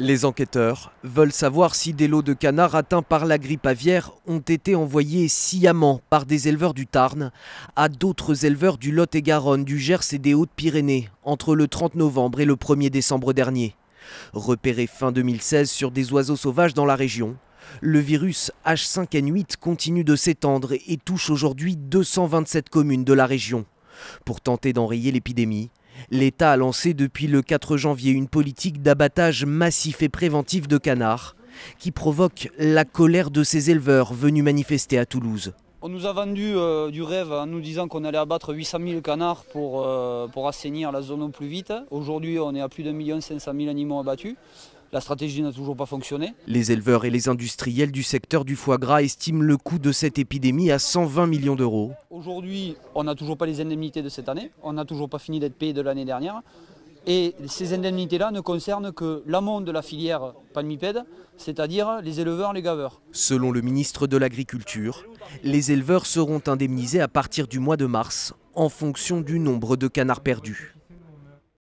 Les enquêteurs veulent savoir si des lots de canards atteints par la grippe aviaire ont été envoyés sciemment par des éleveurs du Tarn à d'autres éleveurs du Lot-et-Garonne, du Gers et des Hautes-Pyrénées entre le 30 novembre et le 1er décembre dernier. Repéré fin 2016 sur des oiseaux sauvages dans la région, le virus H5N8 continue de s'étendre et touche aujourd'hui 227 communes de la région. Pour tenter d'enrayer l'épidémie, L'État a lancé depuis le 4 janvier une politique d'abattage massif et préventif de canards qui provoque la colère de ces éleveurs venus manifester à Toulouse. On nous a vendu euh, du rêve en hein, nous disant qu'on allait abattre 800 000 canards euh, pour, assainir la zone au plus vite. Aujourd'hui, on est à plus d'un million 500 mille animaux abattus. La stratégie n'a toujours pas fonctionné. Les éleveurs et les industriels du secteur du foie gras estiment le coût de cette épidémie à 120 millions d'euros. Aujourd'hui, on n'a toujours pas les indemnités de cette année, on n'a toujours pas fini d'être payé de l'année dernière. Et ces indemnités-là ne concernent que l'amont de la filière palmipède, c'est-à-dire les éleveurs, les gaveurs. Selon le ministre de l'Agriculture, les éleveurs seront indemnisés à partir du mois de mars en fonction du nombre de canards perdus.